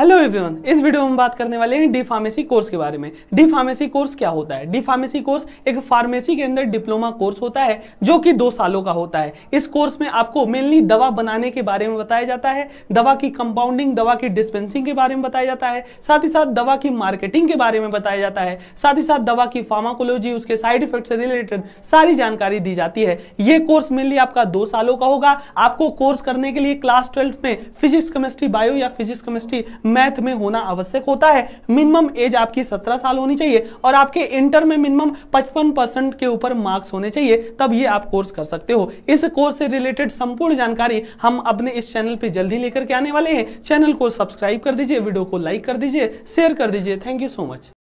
hello everyone इस video में हम बात करने वाले हैं डी फार्मेसी कोर्स के बारे में डी फार्मेसी कोर्स क्या होता है डी फार्मेसी कोर्स एक फार्मेसी के अंदर डिप्लोमा कोर्स होता है जो कि दो सालों का होता है इस कोर्स में आपको मेनली दवा बनाने के बारे में बताया जाता है दवा की कंपाउंडिंग दवा की डिस्पेंसिंग के बारे में बताया जाता है साथ ही साथ दवा की मार्केटिंग के बारे में बताया जाता है साथ ही साथ दवा की फार्माकोलॉजी उसके साइड इफेक्ट से रिलेटेड सारी जानकारी दी जाती है ये कोर्स मेनली आपका दो सालों का होगा आपको कोर्स करने के लिए क्लास ट्वेल्थ में फिजिक्स केमिस्ट्री बायो या फिजिक्स केमिस्ट्री मैथ में होना आवश्यक होता है मिनिमम एज आपकी सत्रह साल होनी चाहिए और आपके इंटर में मिनिमम पचपन परसेंट के ऊपर मार्क्स होने चाहिए तब ये आप कोर्स कर सकते हो इस कोर्स से रिलेटेड संपूर्ण जानकारी हम अपने इस चैनल पर जल्दी लेकर के आने वाले हैं चैनल को सब्सक्राइब कर दीजिए वीडियो को लाइक कर दीजिए शेयर कर दीजिए थैंक यू सो मच